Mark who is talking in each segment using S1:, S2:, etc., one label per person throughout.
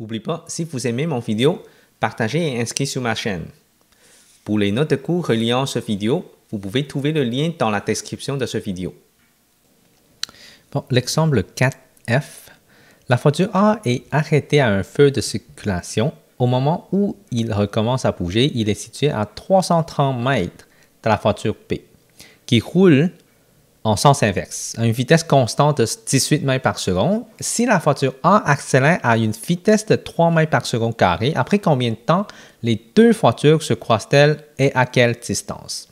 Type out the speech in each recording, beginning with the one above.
S1: N'oubliez pas, si vous aimez mon vidéo, partagez et inscrivez sur ma chaîne. Pour les notes de cours reliant ce vidéo, vous pouvez trouver le lien dans la description de ce vidéo. Bon, l'exemple 4F. La voiture A est arrêtée à un feu de circulation. Au moment où il recommence à bouger, il est situé à 330 mètres de la voiture P qui roule en sens inverse, à une vitesse constante de 18 mètres par seconde, si la voiture A accélère à une vitesse de 3 mètres par seconde carré, après combien de temps les deux voitures se croisent-elles et à quelle distance?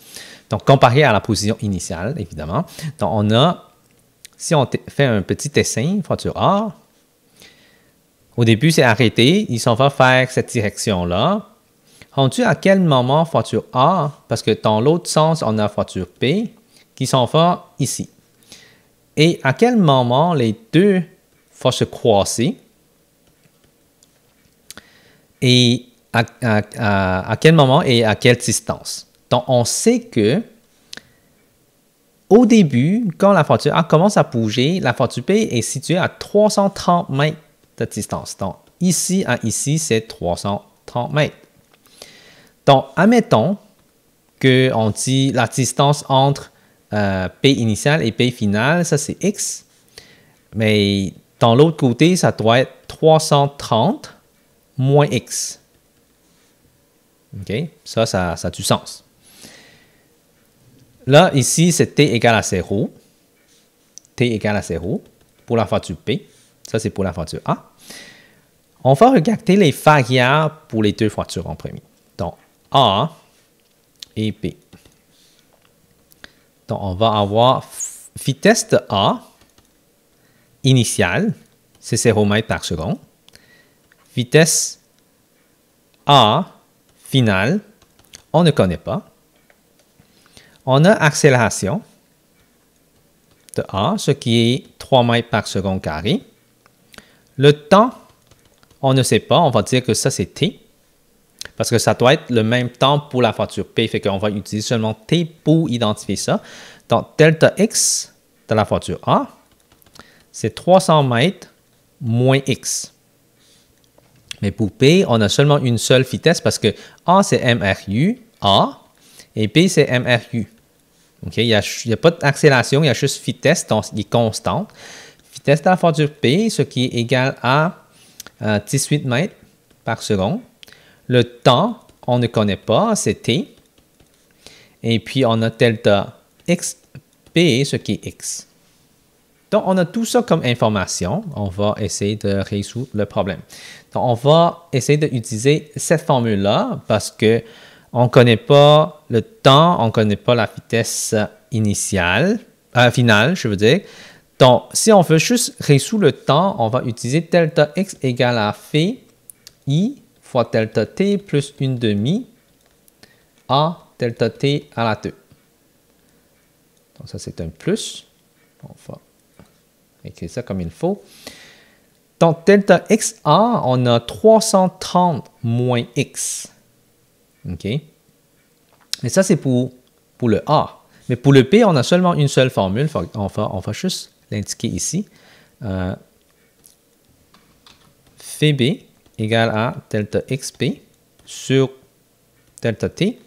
S1: Donc, comparé à la position initiale, évidemment. Donc, on a, si on fait un petit dessin, voiture A, au début, c'est arrêté, ils s'en va faire cette direction-là. Rendu à quel moment voiture A, parce que dans l'autre sens, on a voiture P, qui s'en va ici. Et à quel moment les deux vont se croiser et à, quel moment et à quelle distance. Donc, on sait que au début, quand la fortune A commence à bouger, la fortune P est située à 330 mètres de distance. Donc, ici à ici, c'est 330 mètres. Donc, admettons qu'on dit la distance entre euh, P initial et P final, ça c'est X. Mais dans l'autre côté, ça doit être 330 moins X. OK? Ça, ça, a du sens. Là, ici, c'est T égale à 0. T égale à 0 pour la facture P. Ça, c'est pour la facture A. On va regarder les variables pour les deux factures en premier. Donc, A et P. Donc, on va avoir vitesse de A initiale, c'est 0 mètres par seconde. Vitesse A finale, on ne connaît pas. On a accélération de A, ce qui est 3 mètres par seconde carré. Le temps, on ne sait pas, on va dire que ça c'est T. Parce que ça doit être le même temps pour la facture P. Fait qu'on va utiliser seulement T pour identifier ça. Donc, delta X de la facture A, c'est 300 mètres moins X. Mais pour P, on a seulement une seule vitesse parce que A, c'est MRU, A, et P, c'est MRU. Il n'y a, pas d'accélération, il y a juste vitesse, donc il est constante. Vitesse de la facture P, ce qui est égal à 18 euh, mètres par seconde. Le temps, on ne connaît pas, c'est t. Et puis on a delta x, p, ce qui est x. Donc on a tout ça comme information. On va essayer de résoudre le problème. Donc on va essayer d'utiliser cette formule-là parce que on ne connaît pas le temps, on ne connaît pas la vitesse initiale, euh, finale, je veux dire. Donc, si on veut juste résoudre le temps, on va utiliser delta x égale à phi i fois delta t plus une demi a delta t à la 2. Donc ça, c'est un plus. On va écrire ça comme il faut. Donc delta x a, on a 330 moins x. OK? Et ça, c'est pour, pour le a. Mais pour le p, on a seulement une seule formule. On va, on va juste l'indiquer ici. Euh, égale à delta xp sur delta t.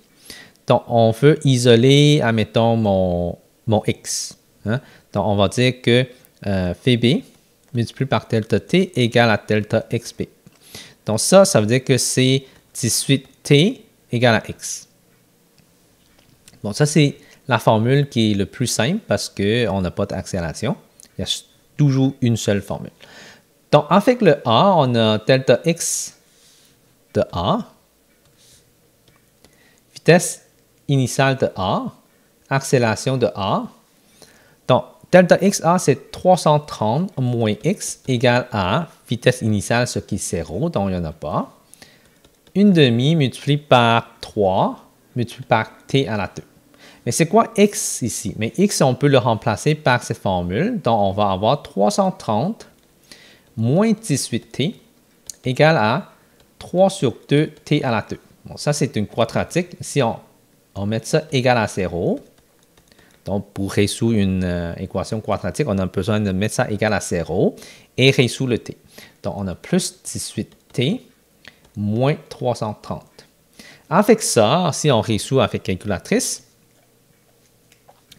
S1: Donc, on veut isoler, admettons, mon, x. Hein. Donc, on va dire que phi euh, b multiplié par delta t égale à delta xp. Donc, ça, ça veut dire que c'est 18t égale à x. Bon, ça, c'est la formule qui est le plus simple parce qu'on n'a pas d'accélération. Il y a toujours une seule formule. Donc, avec le A, on a delta x de A, vitesse initiale de A, accélération de A. Donc, delta x a c'est 330 moins x égale à vitesse initiale, ce qui est 0, donc il n'y en a pas. Une demi multiplié par 3 multiplié par t à la 2. Mais c'est quoi x ici? Mais x, on peut le remplacer par cette formule. Donc, on va avoir 330 moins 18t égale à 3 sur 2t à la 2. Bon, ça, c'est une quadratique. Si on, on met ça égal à 0, donc pour résoudre une euh, équation quadratique, on a besoin de mettre ça égal à 0 et résoudre le t. Donc, on a plus 18t moins 330. Avec ça, si on résout avec calculatrice,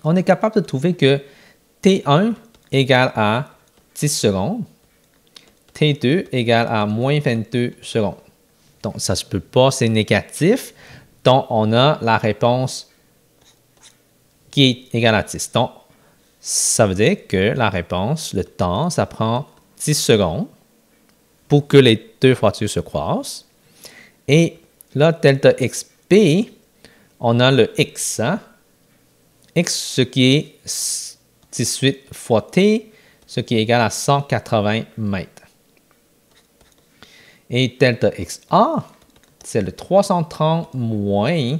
S1: on est capable de trouver que T1 égale à 10 secondes T2 égale à moins 22 secondes. Donc, ça ne se peut pas, c'est négatif. Donc, on a la réponse qui est égale à 10. Donc, ça veut dire que la réponse, le temps, ça prend 10 secondes pour que les deux voitures se croisent. Et là, delta xp, on a le x. Hein. x, ce qui est 18 fois t, ce qui est égal à 180 mètres. Et delta XA, c'est le 330 moins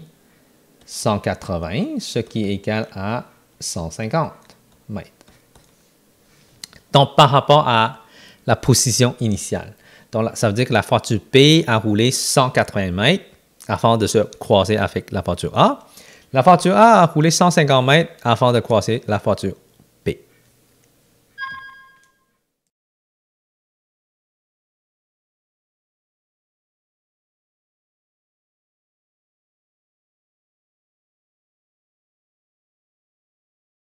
S1: 180, ce qui est égal à 150 mètres. Donc, par rapport à la position initiale. Donc, ça veut dire que la voiture B a roulé 180 mètres afin de se croiser avec la voiture A. La voiture A a roulé 150 mètres afin de croiser la voiture